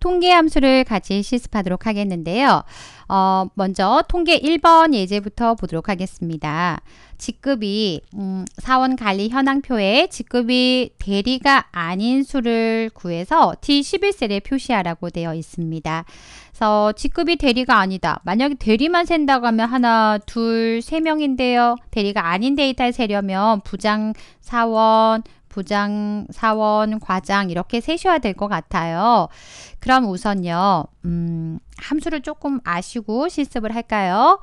통계 함수를 같이 실습하도록 하겠는데요. 어, 먼저 통계 1번 예제부터 보도록 하겠습니다. 직급이 음, 사원 관리 현황표에 직급이 대리가 아닌 수를 구해서 D11셀에 표시하라고 되어 있습니다. 그래서 직급이 대리가 아니다. 만약에 대리만 센다고 하면 하나, 둘, 세 명인데요. 대리가 아닌 데이터를 세려면 부장, 사원, 부장, 사원, 과장 이렇게 세셔야 될 것 같아요. 그럼 우선요. 음, 함수를 조금 아시고 실습을 할까요?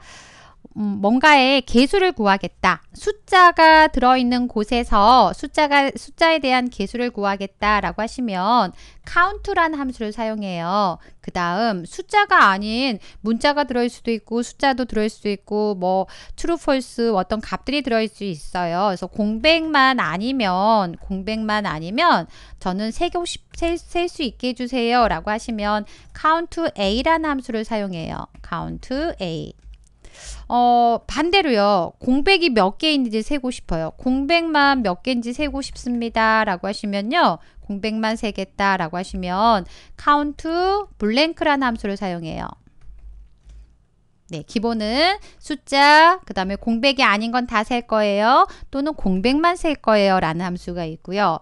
음, 뭔가의 개수를 구하겠다. 숫자가 들어있는 곳에서 숫자가, 숫자에 대한 개수를 구하겠다라고 하시면 count란 함수를 사용해요. 그 다음 숫자가 아닌 문자가 들어있을 수도 있고 숫자도 들어있을 수도 있고 뭐 true, false 어떤 값들이 들어있을 수 있어요. 그래서 공백만 아니면 공백만 아니면 저는 셀수 있게 해주세요 라고 하시면 count a라는 함수를 사용해요. count a 어, 반대로요. 공백이 몇 개인지 세고 싶어요. 공백만 몇 개인지 세고 싶습니다. 라고 하시면요. 공백만 세겠다 라고 하시면 count blank라는 함수를 사용해요. 네, 기본은 숫자, 그 다음에 공백이 아닌 건 다 셀 거예요. 또는 공백만 셀 거예요. 라는 함수가 있고요.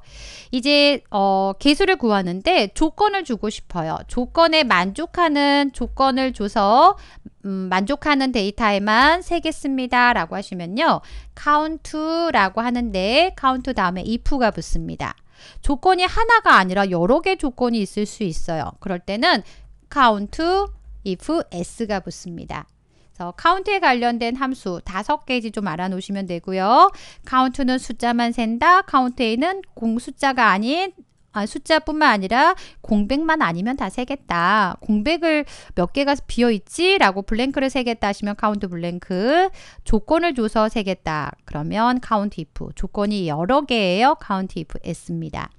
이제 어, 개수를 구하는데 조건을 주고 싶어요. 조건에 만족하는 조건을 줘서 음, 만족하는 데이터에만 세겠습니다. 라고 하시면요. count라고 하는데 count 다음에 if가 붙습니다. 조건이 하나가 아니라 여러 개 조건이 있을 수 있어요. 그럴 때는 count, if, s가 붙습니다. 그래서 카운트에 관련된 함수 다섯 개지 좀 알아놓으시면 되고요. c o u n t 는 숫자만 센다. count 에는공 숫자가 아닌 아, 숫자뿐만 아니라 공백만 아니면 다 세겠다. 공백을 몇 개가 비어있지? 라고 블랭크를 세겠다 하시면 카운트 블랭크 조건을 줘서 세겠다. 그러면 카운트 if 조건이 여러 개예요. 카운트 if s입니다.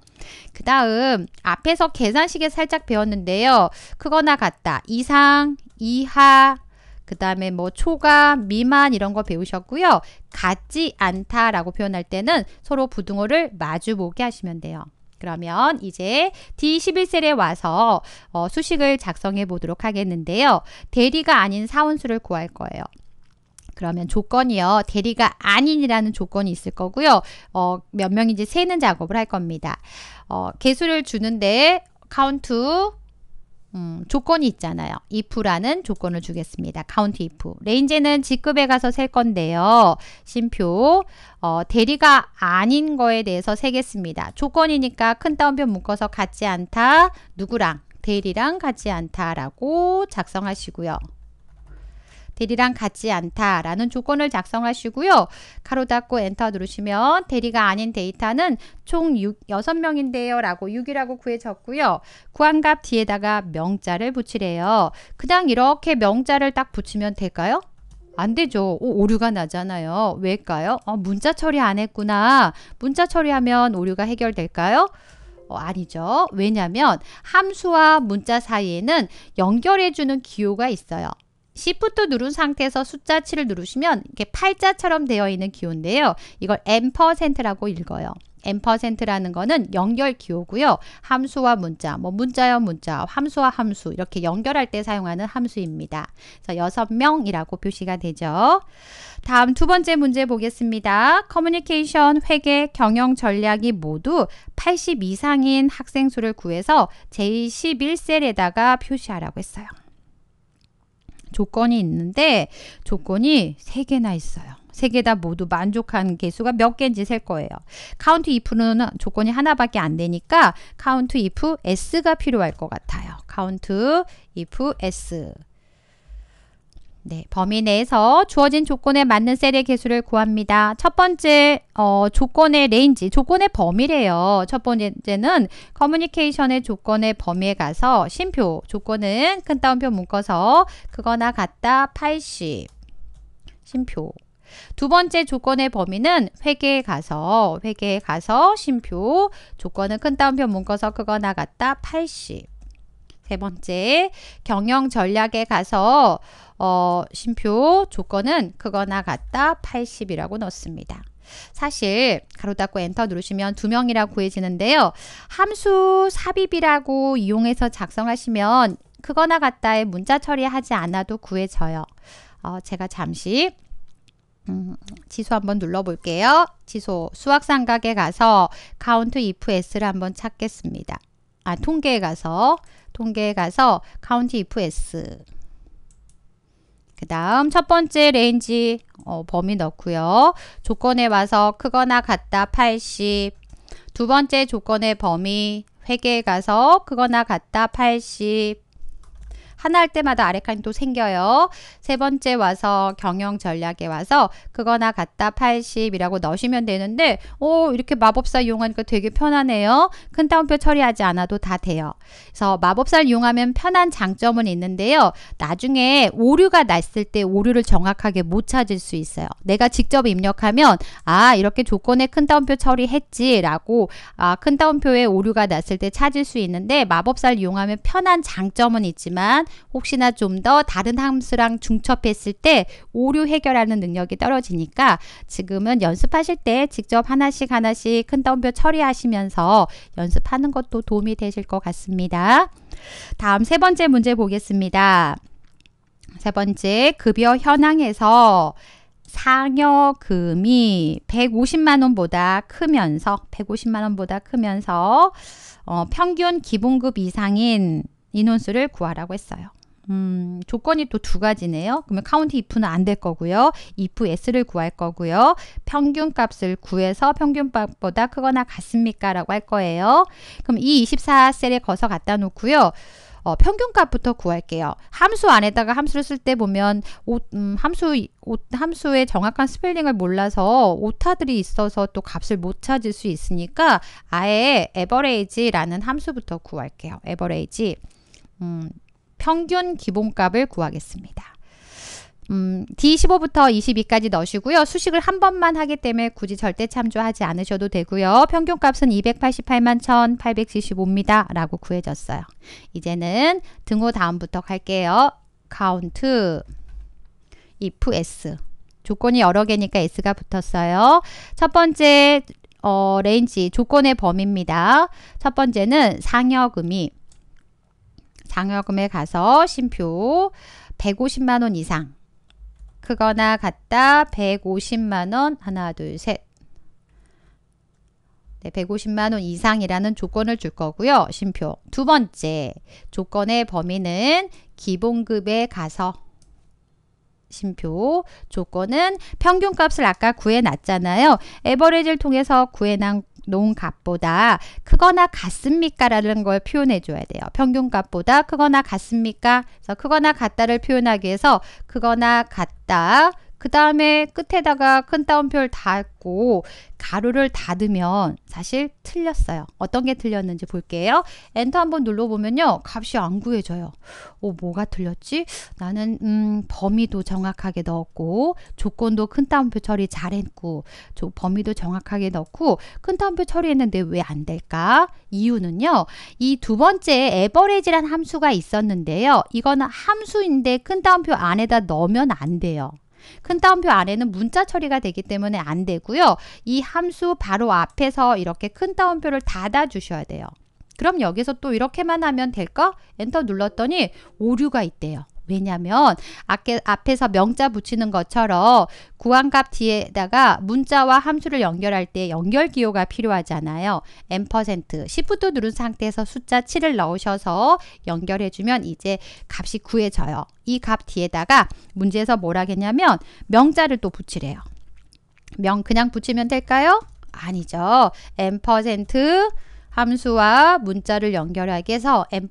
그 다음 앞에서 계산식에 살짝 배웠는데요. 크거나 같다. 이상, 이하, 그 다음에 뭐 초과, 미만 이런 거 배우셨고요. 같지 않다라고 표현할 때는 서로 부등호를 마주보게 하시면 돼요. 그러면 이제 D11셀에 와서 어, 수식을 작성해 보도록 하겠는데요. 대리가 아닌 사원수를 구할 거예요. 그러면 조건이요. 대리가 아닌이라는 조건이 있을 거고요. 어, 몇 명인지 세는 작업을 할 겁니다. 어, 개수를 주는데 c o u 음, 조건이 있잖아요. if라는 조건을 주겠습니다. count if. 레인지는 직급에 가서 셀 건데요. 심표 어, 대리가 아닌 거에 대해서 세겠습니다. 조건이니까 큰 따옴표 묶어서 같지 않다. 누구랑? 대리랑 같지 않다라고 작성하시고요. 대리랑 같지 않다라는 조건을 작성하시고요. 가로 닫고 엔터 누르시면 대리가 아닌 데이터는 총 6, 6명인데요 라고 6이라고 구해졌고요. 구한값 뒤에다가 명자를 붙이래요. 그냥 이렇게 명자를 딱 붙이면 될까요? 안 되죠. 오, 오류가 나잖아요. 왜일까요? 어, 문자 처리 안 했구나. 문자 처리하면 오류가 해결될까요? 어, 아니죠. 왜냐면 하 함수와 문자 사이에는 연결해주는 기호가 있어요. s 프트 누른 상태에서 숫자 7을 누르시면 이렇게 팔자처럼 되어 있는 기호인데요. 이걸 엠퍼센트라고 읽어요. 엠퍼센트라는 거는 연결 기호고요. 함수와 문자, 뭐 문자와 문자, 함수와 함수 이렇게 연결할 때 사용하는 함수입니다. 그래서 6 명이라고 표시가 되죠. 다음 두 번째 문제 보겠습니다. 커뮤니케이션, 회계, 경영 전략이 모두 80 이상인 학생 수를 구해서 제11셀에다가 표시하라고 했어요. 조건이 있는데 조건이 세개나 있어요. 세 개 다 모두 만족한 개수가 몇 개인지 셀 거예요. 카운트 if는 조건이 하나밖에 안 되니까 카운트 if s가 필요할 것 같아요. 카운트 if s 네, 범위 내에서 주어진 조건에 맞는 셀의 개수를 구합니다. 첫 번째 어, 조건의 레인지, 조건의 범위래요. 첫 번째는 커뮤니케이션의 조건의 범위에 가서 심표, 조건은 큰 따옴표 묶어서 그거나 같다 80, 심표. 두 번째 조건의 범위는 회계에 가서 회계에 가서 심표, 조건은 큰 따옴표 묶어서 그거나 같다 80. 세 번째 경영 전략에 가서 어, 심표 조건은 그거나 같다 80이라고 넣습니다. 사실 가로 닫고 엔터 누르시면 두 명이라고 구해지는데요 함수 삽입이라고 이용해서 작성하시면 그거나 같다의 문자 처리하지 않아도 구해져요. 어, 제가 잠시 음, 지수 한번 눌러볼게요. 지소 수학삼각에 가서 count if s를 한번 찾겠습니다. 아 통계에 가서 통계에 가서 c o u if s 그 다음 첫 번째 레인지 어, 범위 넣고요. 조건에 와서 크거나 같다 80. 두 번째 조건의 범위 회계에 가서 크거나 같다 80. 하나 할 때마다 아래 칸이 또 생겨요. 세 번째 와서 경영 전략에 와서 그거나 같다 80이라고 넣으시면 되는데 오 이렇게 마법사 이용하니까 되게 편하네요. 큰 따옴표 처리하지 않아도 다 돼요. 그래서 마법사를 이용하면 편한 장점은 있는데요. 나중에 오류가 났을 때 오류를 정확하게 못 찾을 수 있어요. 내가 직접 입력하면 아 이렇게 조건에 큰 따옴표 처리했지 라고 아, 큰 따옴표에 오류가 났을 때 찾을 수 있는데 마법사를 이용하면 편한 장점은 있지만 혹시나 좀 더 다른 함수랑 중 중첩했을 때 오류 해결하는 능력이 떨어지니까 지금은 연습하실 때 직접 하나씩 하나씩 큰 따옴표 처리하시면서 연습하는 것도 도움이 되실 것 같습니다. 다음 세 번째 문제 보겠습니다. 세 번째 급여 현황에서 상여금이 150만 원보다 크면서 150만 원보다 크면서 어, 평균 기본급 이상인 인원수를 구하라고 했어요. 음, 조건이 또 두 가지네요. 그러면 count if는 안 될 거고요. if s를 구할 거고요. 평균 값을 구해서 평균 값보다 크거나 같습니까? 라고 할 거예요. 그럼 이 24셀에 거서 갖다 놓고요. 어, 평균값부터 구할게요. 함수 안에다가 함수를 쓸 때 보면 오, 음, 함수 오, 함수의 정확한 스펠링을 몰라서 오타들이 있어서 또 값을 못 찾을 수 있으니까 아예 average라는 함수부터 구할게요. average. 음, 평균 기본값을 구하겠습니다. 음, D15부터 22까지 넣으시고요. 수식을 한 번만 하기 때문에 굳이 절대 참조하지 않으셔도 되고요. 평균값은 288만 1875입니다. 라고 구해졌어요. 이제는 등호 다음부터 갈게요. count if s 조건이 여러 개니까 s가 붙었어요. 첫 번째 어, 레인지 조건의 범위입니다. 첫 번째는 상여금이 장여금에 가서 심표 150만원 이상 크거나 같다 150만원 하나 둘셋 네, 150만원 이상이라는 조건을 줄 거고요. 심표 두 번째 조건의 범위는 기본급에 가서 심표 조건은 평균값을 아까 구해놨잖아요. 에버리지를 통해서 구해난 농값보다 크거나 같습니까라는 걸 표현해 줘야 돼요. 평균값보다 크거나 같습니까? 그래서 크거나 같다를 표현하기 위해서 크거나 같다 그 다음에 끝에다가 큰 따옴표를 닫고 가로를 닫으면 사실 틀렸어요. 어떤 게 틀렸는지 볼게요. 엔터 한번 눌러보면요. 값이 안 구해져요. 오, 어, 뭐가 틀렸지? 나는 음, 범위도 정확하게 넣었고 조건도 큰 따옴표 처리 잘했고 조, 범위도 정확하게 넣고 큰 따옴표 처리했는데 왜 안 될까? 이유는요. 이 두 번째 에버레지란 함수가 있었는데요. 이거는 함수인데 큰 따옴표 안에다 넣으면 안 돼요. 큰 따옴표 아래는 문자 처리가 되기 때문에 안 되고요. 이 함수 바로 앞에서 이렇게 큰 따옴표를 닫아 주셔야 돼요. 그럼 여기서 또 이렇게만 하면 될까? 엔터 눌렀더니 오류가 있대요. 왜냐면 앞에, 서 명자 붙이는 것처럼 구한값 뒤에다가 문자와 함수를 연결할 때 연결 기호가 필요하잖아요. M% 시프트 누른 상태에서 숫자 7을 넣으셔서 연결해주면 이제 값이 구해져요. 이 값 뒤에다가 문제에서 뭐라겠냐면 명자를 또 붙이래요. 명 그냥 붙이면 될까요? 아니죠. M% 함수와 문자를 연결하게 해서 앰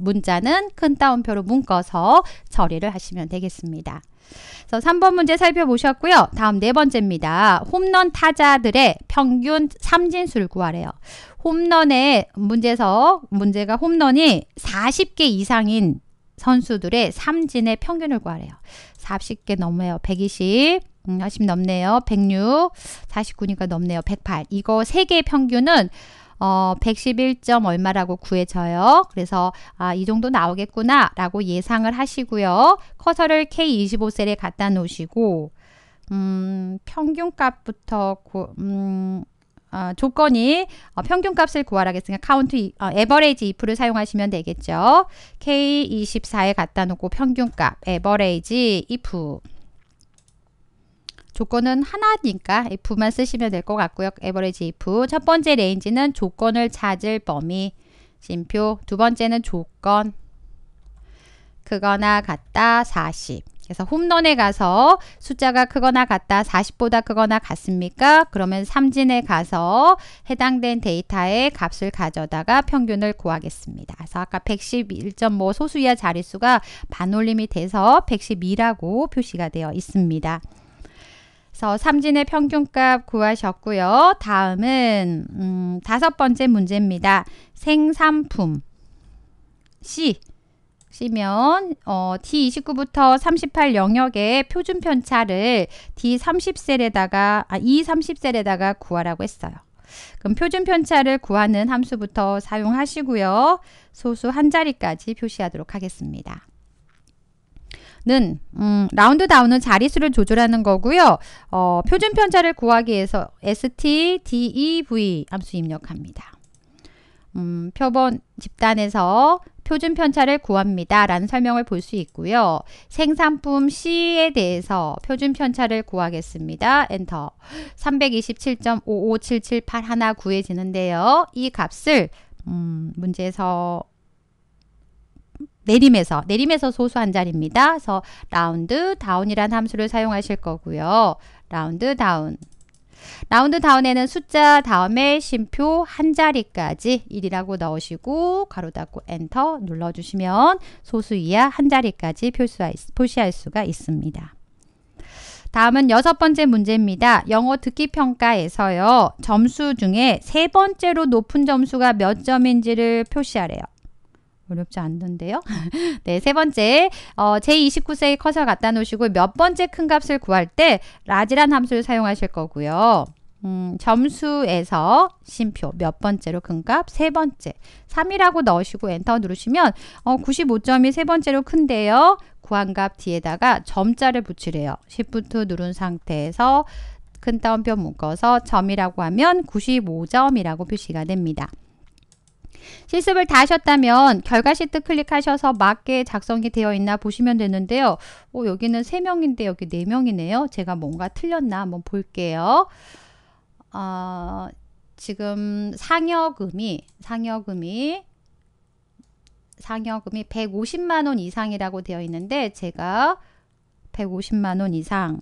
문자는 큰 따옴표로 묶어서 처리를 하시면 되겠습니다. 그래서 3번 문제 살펴보셨고요. 다음 네 번째입니다. 홈런 타자들의 평균 삼진수를 구하래요. 홈런의 문제에서 문제가 홈런이 40개 이상인 선수들의 삼진의 평균을 구하래요. 40개 넘어요. 120, 음, 0 넘네요. 106, 49니까 넘네요. 108. 이거 3개의 평균은 어, 111점 얼마라고 구해져요. 그래서 아, 이 정도 나오겠구나 라고 예상을 하시고요. 커서를 K25셀에 갖다 놓으시고 음, 평균값부터 고, 음, 어, 조건이 어, 평균값을 구하라겠으니까 카운트 어, 에버레이지 if를 사용하시면 되겠죠. K24에 갖다 놓고 평균값 에버레이지 if 조건은 하나니까 if만 쓰시면 될 것 같고요. average if 첫 번째 레인지는 조건을 찾을 범위 심표 두 번째는 조건 크거나 같다 40 그래서 홈런에 가서 숫자가 크거나 같다 40보다 크거나 같습니까? 그러면 삼진에 가서 해당된 데이터의 값을 가져다가 평균을 구하겠습니다. 그래서 아까 111.5 소수 이하 자릿수가 반올림이 돼서 112라고 표시가 되어 있습니다. 그래서 삼진의 평균값 구하셨고요. 다음은 음, 다섯 번째 문제입니다. 생산품 C 시면 어, D29부터 38 영역의 표준 편차를 D30셀에다가 아, E30셀에다가 구하라고 했어요. 그럼 표준 편차를 구하는 함수부터 사용하시고요. 소수 한 자리까지 표시하도록 하겠습니다. 는 음, 라운드 다운은 자릿수를 조절하는 거고요. 어, 표준 편차를 구하기 위해서 ST, DEV 함수 입력합니다. 음, 표본 집단에서 표준 편차를 구합니다. 라는 설명을 볼 수 있고요. 생산품 C에 대해서 표준 편차를 구하겠습니다. 엔터 327.55778 하나 구해지는데요. 이 값을 음, 문제에서 내림에서 내림에서 소수 한 자리입니다. 그래서 라운드 다운이란 함수를 사용하실 거고요. 라운드 다운 라운드 다운에는 숫자 다음에 심표 한 자리까지 1이라고 넣으시고 괄호 닫고 엔터 눌러주시면 소수 이하 한 자리까지 표시할, 표시할 수가 있습니다. 다음은 여섯 번째 문제입니다. 영어 듣기 평가에서요. 점수 중에 세 번째로 높은 점수가 몇 점인지를 표시하래요. 어렵지 않는데요 네, 세 번째, 어, 제29세의 커서 갖다 놓으시고 몇 번째 큰 값을 구할 때 라지란 함수를 사용하실 거고요. 음, 점수에서 심표 몇 번째로 큰 값 세 번째 3이라고 넣으시고 엔터 누르시면 어, 95점이 세 번째로 큰데요. 구한값 뒤에다가 점자를 붙이래요. 시프트 누른 상태에서 큰 따옴표 묶어서 점이라고 하면 95점이라고 표시가 됩니다. 실습을 다 하셨다면 결과 시트 클릭하셔서 맞게 작성이 되어 있나 보시면 되는데요. 오, 어, 여기는 3명인데 여기 4명이네요. 제가 뭔가 틀렸나 한번 볼게요. 어, 지금 상여금이 상여금이 상여금이 150만 원 이상이라고 되어 있는데 제가 150만 원 이상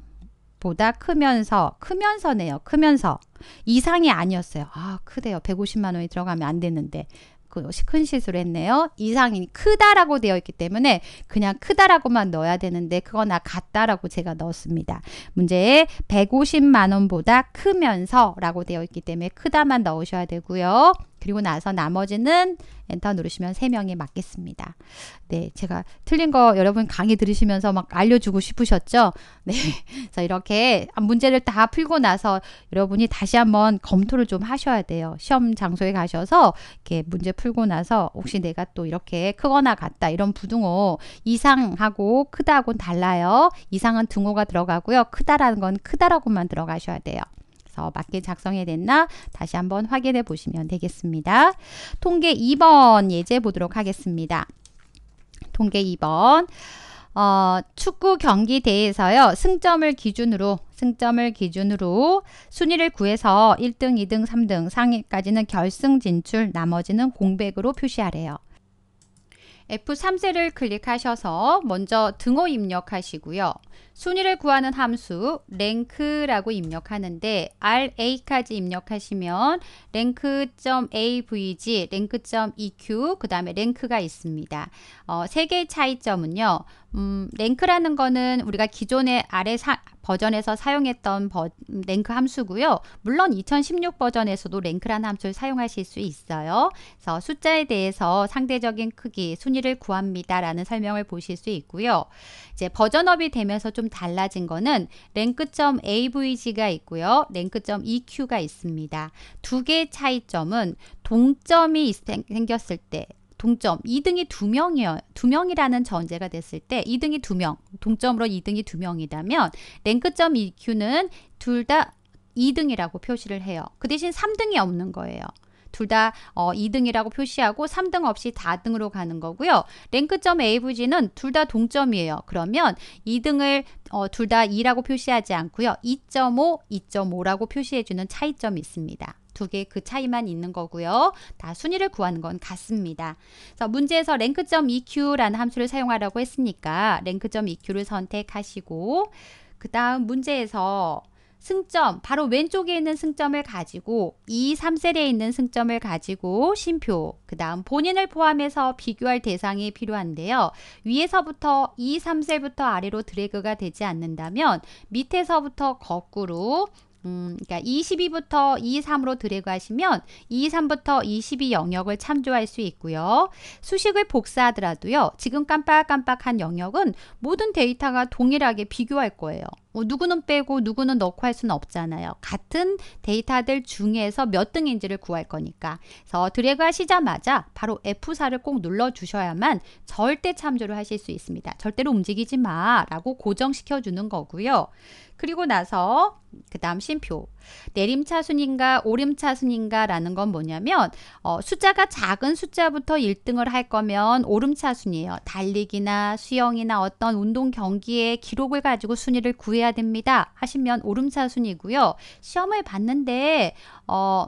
보다 크면서 크면서네요. 크면서 이상이 아니었어요. 아 크대요. 150만 원이 들어가면 안 되는데 그큰 실수를 했네요. 이상이 크다라고 되어 있기 때문에 그냥 크다라고만 넣어야 되는데 그거나 같다라고 제가 넣었습니다. 문제에 150만 원보다 크면서라고 되어 있기 때문에 크다만 넣으셔야 되고요. 그리고 나서 나머지는 엔터 누르시면 3명이 맞겠습니다. 네, 제가 틀린 거 여러분 강의 들으시면서 막 알려주고 싶으셨죠? 네, 그래서 이렇게 문제를 다 풀고 나서 여러분이 다시 한번 검토를 좀 하셔야 돼요. 시험 장소에 가셔서 이렇게 문제 풀고 나서 혹시 내가 또 이렇게 크거나 같다 이런 부등호 이상하고 크다하고는 달라요. 이상은 등호가 들어가고요. 크다라는 건 크다라고만 들어가셔야 돼요. 따서 맞게 작성이 됐나 다시 한번 확인해 보시면 되겠습니다. 통계 2번 예제 보도록 하겠습니다. 통계 2번 어, 축구 경기 대회에서요. 승점을 기준으로 승점을 기준으로 순위를 구해서 1등, 2등, 3등 상위까지는 결승 진출, 나머지는 공백으로 표시하래요. F3셀을 클릭하셔서 먼저 등호 입력하시고요. 순위를 구하는 함수 랭크라고 입력하는데 ra까지 입력하시면 랭크.avg, 랭크.eq, 그 다음에 랭크가 있습니다. 어, 세 개의 차이점은요. 음, 랭크라는 거는 우리가 기존의 아래 사, 버전에서 사용했던 버, 랭크 함수고요. 물론 2016 버전에서도 랭크라는 함수를 사용하실 수 있어요. 그래서 숫자에 대해서 상대적인 크기, 순위를 구합니다라는 설명을 보실 수 있고요. 이제 버전업이 되면서 따라서 좀 달라진 거는 랭크점 AVG가 있고요. 랭크 EQ가 있습니다. 두 개의 차이점은 동점이 생겼을 때 동점 2등이 2명이요. 2명이라는 전제가 됐을 때 2등이 2명, 동점으로 2등이 2명이라면 랭크 EQ는 둘 다 2등이라고 표시를 해요. 그 대신 3등이 없는 거예요. 둘다 어, 2등이라고 표시하고 3등 없이 4등으로 가는 거고요. 랭크점 AVG는 둘 다 동점이에요. 그러면 2등을 어, 둘다 2라고 표시하지 않고요. 2.5, 2.5라고 표시해주는 차이점이 있습니다. 두 개 그 차이만 있는 거고요. 다 순위를 구하는 건 같습니다. 그래서 문제에서 랭크점 EQ라는 함수를 사용하라고 했으니까 랭크점 EQ를 선택하시고 그 다음 문제에서 승점 바로 왼쪽에 있는 승점을 가지고 2, 3셀에 있는 승점을 가지고 심표 그 다음 본인을 포함해서 비교할 대상이 필요한데요. 위에서부터 2, 3셀부터 아래로 드래그가 되지 않는다면 밑에서부터 거꾸로 음, 그러니까 22부터 23으로 드래그 하시면 23부터 22 영역을 참조할 수 있고요. 수식을 복사하더라도요. 지금 깜빡깜빡한 영역은 모든 데이터가 동일하게 비교할 거예요. 뭐 누구는 빼고 누구는 넣고 할 수는 없잖아요. 같은 데이터들 중에서 몇 등인지를 구할 거니까. 그래서 드래그 하시자마자 바로 F4를 꼭 눌러주셔야만 절대 참조를 하실 수 있습니다. 절대로 움직이지 마라고 고정시켜주는 거고요. 그리고 나서 그 다음 쉼표 내림차순인가 오름차순인가라는 건 뭐냐면 어, 숫자가 작은 숫자부터 1등을 할 거면 오름차순이에요. 달리기나 수영이나 어떤 운동 경기의 기록을 가지고 순위를 구해야 됩니다. 하시면 오름차순이고요. 시험을 봤는데 어,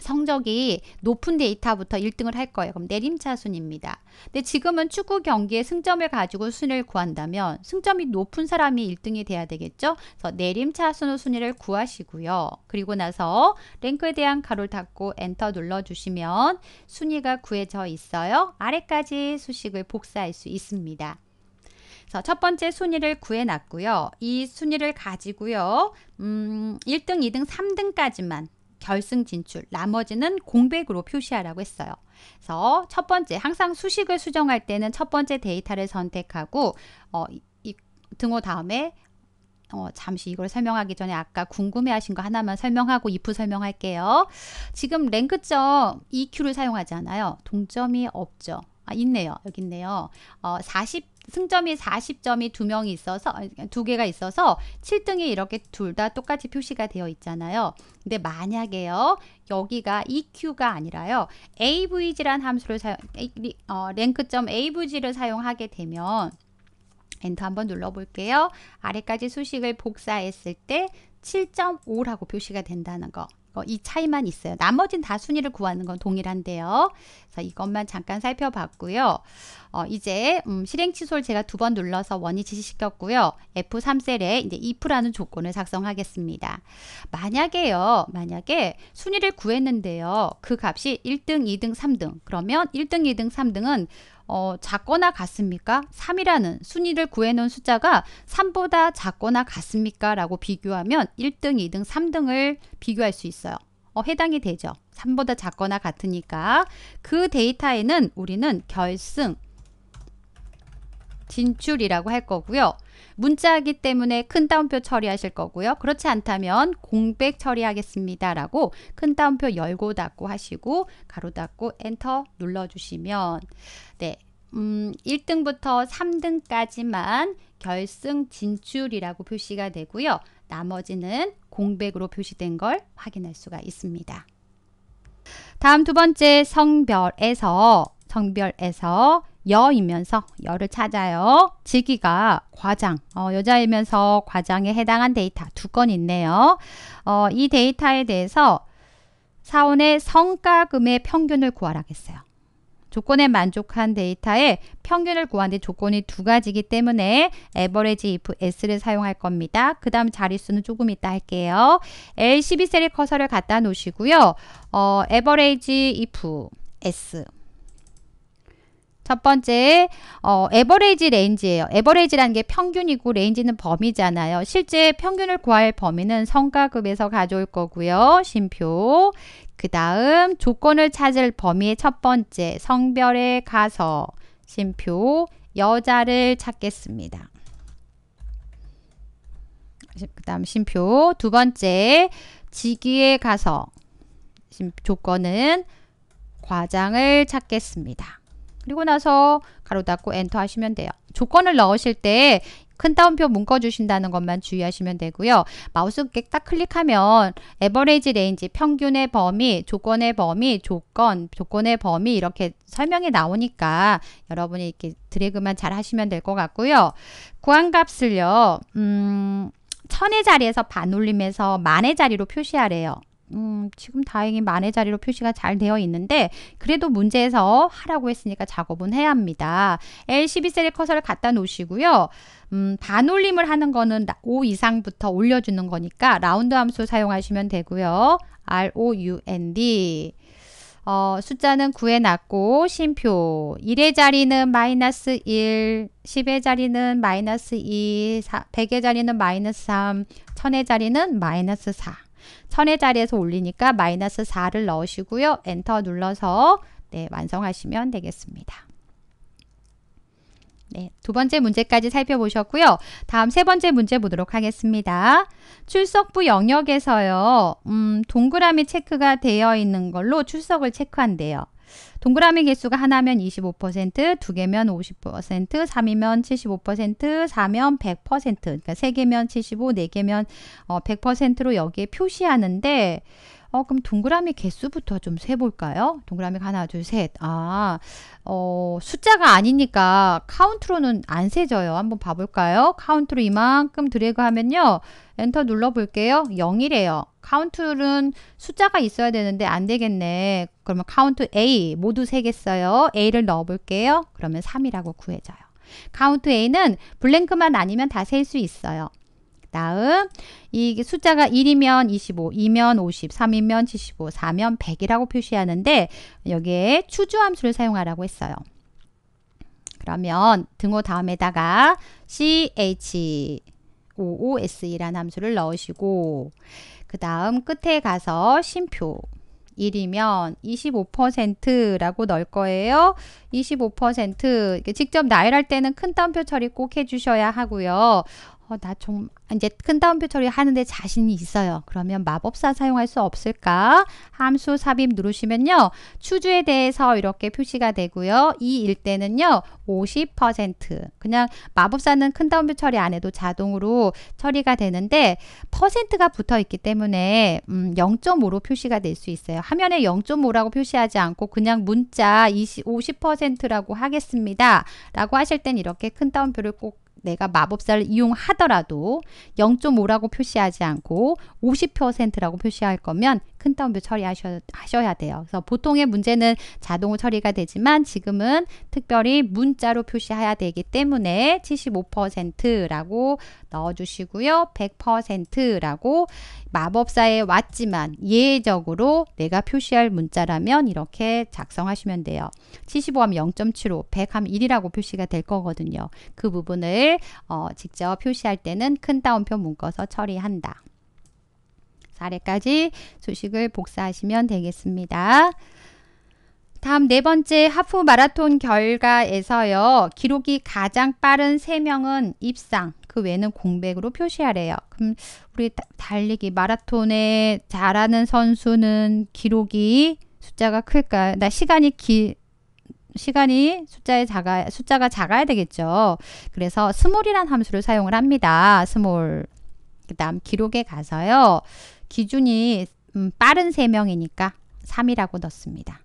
성적이 높은 데이터부터 1등을 할 거예요. 그럼 내림차 순입니다. 근데 지금은 축구 경기에 승점을 가지고 순위를 구한다면 승점이 높은 사람이 1등이 돼야 되겠죠? 그래서 내림차 순으 순위를 구하시고요. 그리고 나서 랭크에 대한 가로를 닫고 엔터 눌러주시면 순위가 구해져 있어요. 아래까지 수식을 복사할 수 있습니다. 첫 번째 순위를 구해놨고요. 이 순위를 가지고요. 음, 1등, 2등, 3등까지만 결승 진출, 나머지는 공백으로 표시하라고 했어요. 그래서 첫 번째, 항상 수식을 수정할 때는 첫 번째 데이터를 선택하고 어, 이, 등호 다음에 어, 잠시 이걸 설명하기 전에 아까 궁금해하신 거 하나만 설명하고 if 설명할게요. 지금 랭크점 EQ를 사용하지 아요 동점이 없죠. 아, 있네요. 여기 있네요. 어, 40 승점이 40점이 두 명이 있어서 그러니까 두 개가 있어서 7등이 이렇게 둘 다 똑같이 표시가 되어 있잖아요. 근데 만약에요. 여기가 EQ가 아니라요. AVG란 함수를 사용 어, 랭크점 AVG를 사용하게 되면 엔터 한번 눌러 볼게요. 아래까지 수식을 복사했을 때 7.5라고 표시가 된다는 거. 어, 이 차이만 있어요. 나머진 다 순위를 구하는 건 동일한데요. 그래서 이것만 잠깐 살펴봤고요. 어, 이제 음, 실행 취소를 제가 두 번 눌러서 원이 지시시켰고요. F3셀에 이제 if라는 조건을 작성하겠습니다. 만약에요. 만약에 순위를 구했는데요. 그 값이 1등, 2등, 3등. 그러면 1등, 2등, 3등은 어, 작거나 같습니까? 3이라는 순위를 구해놓은 숫자가 3보다 작거나 같습니까? 라고 비교하면 1등, 2등, 3등을 비교할 수 있어요. 어, 해당이 되죠. 3보다 작거나 같으니까 그 데이터에는 우리는 결승, 진출이라고 할 거고요. 문자하기 때문에 큰 따옴표 처리하실 거고요. 그렇지 않다면 공백 처리하겠습니다. 라고 큰 따옴표 열고 닫고 하시고 가로 닫고 엔터 눌러주시면 네, 음, 1등부터 3등까지만 결승 진출이라고 표시가 되고요. 나머지는 공백으로 표시된 걸 확인할 수가 있습니다. 다음 두 번째 성별에서 성별에서 여이면서 여를 찾아요. 직위가 과장, 어, 여자이면서 과장에 해당한 데이터 두 건 있네요. 어, 이 데이터에 대해서 사원의 성과금의 평균을 구하라겠어요. 조건에 만족한 데이터의 평균을 구하는데 조건이 두 가지이기 때문에 average if s를 사용할 겁니다. 그 다음 자릿수는 조금 이따 할게요. L12셀의 커서를 갖다 놓으시고요. 어, average if s 첫 번째 어, 에버레이지 레인지예요. 에버레이지라는 게 평균이고 레인지는 범위잖아요. 실제 평균을 구할 범위는 성과급에서 가져올 거고요. 심표. 그 다음 조건을 찾을 범위의 첫 번째 성별에 가서 심표 여자를 찾겠습니다. 그 다음 심표 두 번째 직위에 가서 조건은 과장을 찾겠습니다. 그리고 나서 가로 닫고 엔터 하시면 돼요. 조건을 넣으실 때 큰 따옴표 묶어주신다는 것만 주의하시면 되고요. 마우스 딱 클릭하면 에버레이지 레인지 평균의 범위, 조건의 범위, 조건, 조건의 범위 이렇게 설명이 나오니까 여러분이 이렇게 드래그만 잘 하시면 될 것 같고요. 구한값을요. 음, 천의 자리에서 반올림해서 만의 자리로 표시하래요. 음, 지금 다행히 만의 자리로 표시가 잘 되어 있는데 그래도 문제에서 하라고 했으니까 작업은 해야 합니다. L12셀에 커서를 갖다 놓으시고요. 음, 반올림을 하는 거는 5 이상부터 올려주는 거니까 라운드 함수 사용하시면 되고요. ROUND 어, 숫자는 9에 낮고 심표 1의 자리는 마이너스 1 10의 자리는 마이너스 2 100의 자리는 마이너스 3 1000의 자리는 마이너스 4 천의 자리에서 올리니까 마이너스 4를 넣으시고요. 엔터 눌러서 네, 완성하시면 되겠습니다. 네, 두 번째 문제까지 살펴보셨고요. 다음 세 번째 문제 보도록 하겠습니다. 출석부 영역에서요. 음, 동그라미 체크가 되어 있는 걸로 출석을 체크한대요. 동그라미 개수가 하나면 25%, 두 개면 50%, 3이면 75%, 4면 100%, 그러니까 3개면 75, 4개면 어, 100%로 여기에 표시하는데 어, 그럼 동그라미 개수부터 좀 세볼까요? 동그라미 하나, 둘, 셋. 아, 어, 숫자가 아니니까 카운트로는 안 세져요. 한번 봐볼까요? 카운트로 이만큼 드래그 하면요. 엔터 눌러볼게요. 0이래요. 카운트는 숫자가 있어야 되는데 안 되겠네. 그러면 카운트 A 모두 세겠어요. A를 넣어볼게요. 그러면 3이라고 구해져요. 카운트 A는 블랭크만 아니면 다 셀 수 있어요. 다음 이 숫자가 1이면 25, 2면 50, 3이면 75, 4면 100이라고 표시하는데 여기에 추주함수를 사용하라고 했어요. 그러면 등호 다음에다가 CH55SE라는 함수를 넣으시고 그 다음 끝에 가서 심표 1이면 25%라고 넣을 거예요. 25% 직접 나열할 때는 큰 따옴표 처리 꼭 해주셔야 하고요. 어, 나좀 이제 큰 따옴표 처리하는데 자신이 있어요. 그러면 마법사 사용할 수 없을까? 함수 삽입 누르시면요. 추주에 대해서 이렇게 표시가 되고요. 이 일대는요. 50% 그냥 마법사는 큰 따옴표 처리 안 해도 자동으로 처리가 되는데 퍼센트가 붙어 있기 때문에 음, 0.5로 표시가 될 수 있어요. 화면에 0.5라고 표시하지 않고 그냥 문자 20, 50%라고 하겠습니다. 라고 하실 땐 이렇게 큰 따옴표를 꼭 내가 마법사를 이용하더라도 0.5라고 표시하지 않고 50%라고 표시할 거면 큰 따옴표 처리하셔야 돼요. 그래서 보통의 문제는 자동 처리가 되지만 지금은 특별히 문자로 표시해야 되기 때문에 75%라고 넣어주시고요. 100%라고 마법사에 왔지만 예외적으로 내가 표시할 문자라면 이렇게 작성하시면 돼요. 75하면 0.75, 100하면 1이라고 표시가 될 거거든요. 그 부분을 어, 직접 표시할 때는 큰 따옴표 묶어서 처리한다. 아래까지 소식을 복사하시면 되겠습니다. 다음 네 번째 하프 마라톤 결과에서요. 기록이 가장 빠른 세명은 입상, 그 외는 공백으로 표시하래요. 그럼 우리 달리기 마라톤에 잘하는 선수는 기록이 숫자가 클까요? 나 시간이 길 시간이 숫자에 작아 숫자가 작아야 되겠죠. 그래서 스몰이란 함수를 사용을 합니다. 스몰. 그다음 기록에 가서요. 기준이 음, 빠른 3명이니까 3이라고 넣습니다.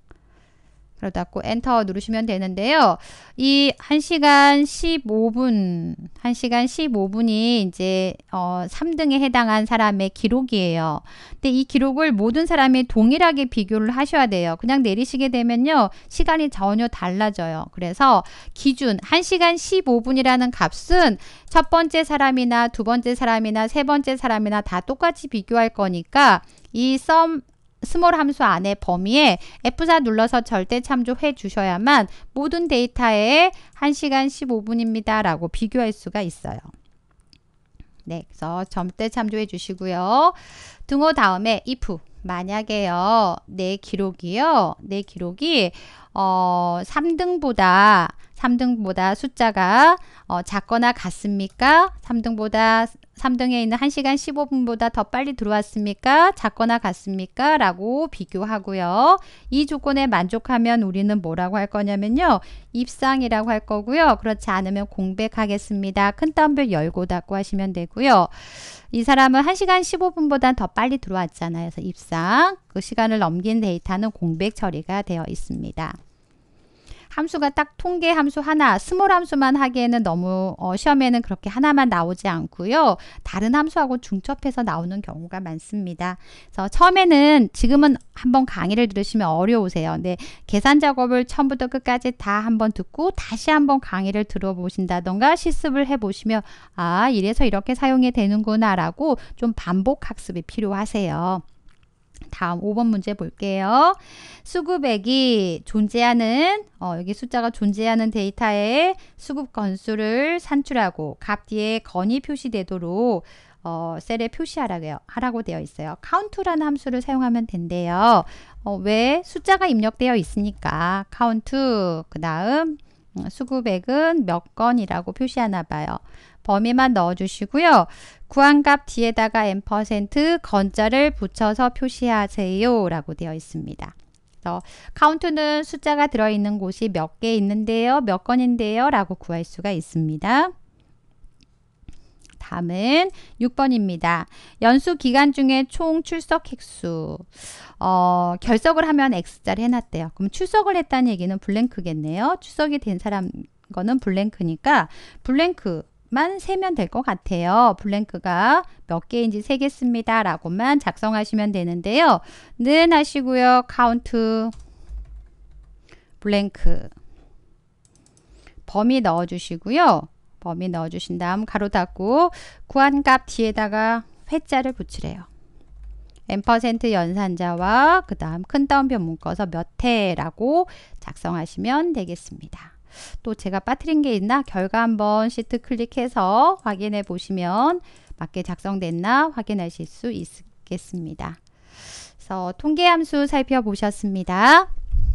그러다고 엔터 누르시면 되는데요. 이 1시간 15분, 1시간 15분이 이제 어 3등에 해당한 사람의 기록이에요. 근데 이 기록을 모든 사람이 동일하게 비교를 하셔야 돼요. 그냥 내리시게 되면요. 시간이 전혀 달라져요. 그래서 기준 1시간 15분이라는 값은 첫 번째 사람이나 두 번째 사람이나 세 번째 사람이나 다 똑같이 비교할 거니까 이 썸, 스몰 함수 안에 범위에 F4 눌러서 절대 참조해 주셔야만 모든 데이터에 1시간 15분입니다. 라고 비교할 수가 있어요. 네, 그래서 절대 참조해 주시고요. 등호 다음에 if 만약에요. 내 기록이요. 내 기록이 어 3등보다 3등보다 숫자가 어, 작거나 같습니까? 3등보다 3등에 있는 1시간 15분보다 더 빨리 들어왔습니까? 작거나 같습니까? 라고 비교하고요. 이 조건에 만족하면 우리는 뭐라고 할 거냐면요. 입상이라고 할 거고요. 그렇지 않으면 공백하겠습니다. 큰따옴벨 열고 닫고 하시면 되고요. 이 사람은 1시간 15분보다 더 빨리 들어왔잖아요. 그래서 입상. 그 시간을 넘긴 데이터는 공백 처리가 되어 있습니다. 함수가 딱 통계 함수 하나, 스몰 함수만 하기에는 너무 어, 시험에는 그렇게 하나만 나오지 않고요. 다른 함수하고 중첩해서 나오는 경우가 많습니다. 그래서 처음에는 지금은 한번 강의를 들으시면 어려우세요. 근데 계산 작업을 처음부터 끝까지 다 한번 듣고 다시 한번 강의를 들어보신다던가 실습을 해보시면 아 이래서 이렇게 사용이 되는구나 라고 좀 반복 학습이 필요하세요. 다음 5번 문제 볼게요. 수급액이 존재하는 어, 여기 숫자가 존재하는 데이터의 수급 건수를 산출하고 값 뒤에 건이 표시되도록 어, 셀에 표시하라고요. 하라고 되어 있어요. 카운트라는 함수를 사용하면 된대요. 어, 왜 숫자가 입력되어 있으니까 카운트 그 다음 수구백은 몇 건이라고 표시하나 봐요. 범위만 넣어주시고요. 구한값 뒤에다가 n% 건자를 붙여서 표시하세요 라고 되어 있습니다. 그래서 카운트는 숫자가 들어있는 곳이 몇 개 있는데요. 몇 건인데요. 라고 구할 수가 있습니다. 다음은 6번입니다. 연수 기간 중에 총 출석 획수 어, 결석을 하면 X자를 해놨대요. 그럼 출석을 했다는 얘기는 블랭크겠네요. 출석이 된 사람 거는 블랭크니까 블랭크 만 세면 될 것 같아요. 블랭크가 몇 개인지 세겠습니다. 라고만 작성하시면 되는데요. 는 하시고요. 카운트 블랭크 범위 넣어주시고요. 범위 넣어주신 다음 가로 닫고 구한값 뒤에다가 회자를 붙이래요. 엠 연산자와 그 다음 큰 따옴표 묶어서 몇 회라고 작성하시면 되겠습니다. 또 제가 빠뜨린 게 있나 결과 한번 시트 클릭해서 확인해 보시면 맞게 작성됐나 확인하실 수 있겠습니다. 그래서 통계함수 살펴보셨습니다.